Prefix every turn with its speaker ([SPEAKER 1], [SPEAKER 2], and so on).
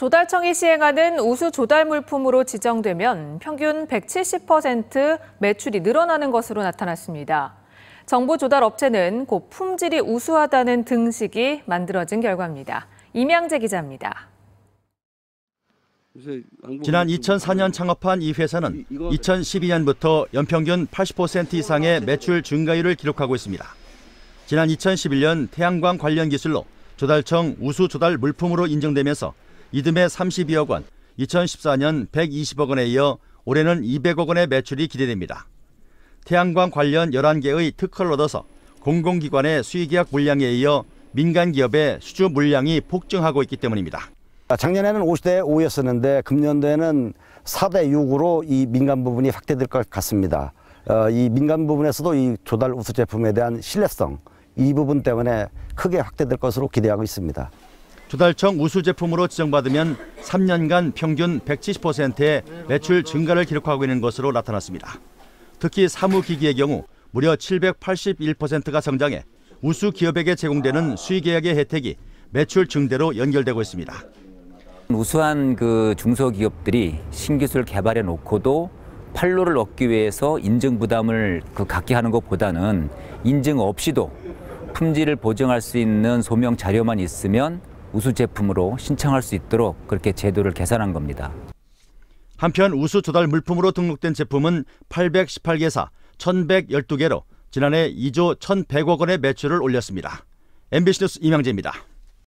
[SPEAKER 1] 조달청이 시행하는 우수 조달 물품으로 지정되면 평균 170% 매출이 늘어나는 것으로 나타났습니다. 정보 조달 업체는 곧 품질이 우수하다는 등식이 만들어진 결과입니다. 임양재 기자입니다.
[SPEAKER 2] 지난 2004년 창업한 이 회사는 2012년부터 연평균 80% 이상의 아, 그렇죠. 매출 증가율을 기록하고 있습니다. 지난 2011년 태양광 관련 기술로 조달청 우수 조달 물품으로 인정되면서 이듬해 32억 원, 2014년 120억 원에 이어 올해는 200억 원의 매출이 기대됩니다. 태양광 관련 11개의 특허를 얻어서 공공기관의 수의계약 물량에 이어 민간 기업의 수주 물량이 폭증하고 있기 때문입니다.
[SPEAKER 3] 작년에는 50대 5였었는데 금년도에는 4대 6으로 이 민간 부분이 확대될 것 같습니다. 어, 이 민간 부분에서도 이 조달 우수 제품에 대한 신뢰성 이 부분 때문에 크게 확대될 것으로 기대하고 있습니다.
[SPEAKER 2] 조달청 우수 제품으로 지정받으면 3년간 평균 170%의 매출 증가를 기록하고 있는 것으로 나타났습니다. 특히 사무기기의 경우 무려 781%가 성장해 우수
[SPEAKER 4] 기업에게 제공되는 수의계약의 혜택이
[SPEAKER 2] 매출 증대로 연결되고 있습니다.
[SPEAKER 4] 우수한 그 중소기업들이 신기술 개발해 놓고도 판로를 얻기 위해서 인증 부담을 그 갖게 하는 것보다는 인증 없이도 품질을 보증할 수 있는 소명 자료만 있으면 우수 제품으로 신청할 수 있도록 그렇게 제도를 개선한 겁니다.
[SPEAKER 2] 한편 우수 조달 물품으로 등록된 제품은 818개사 1,112개로 지난해 2조 1,100억 원의 매출을 올렸습니다. MBC 뉴스 이명재입니다.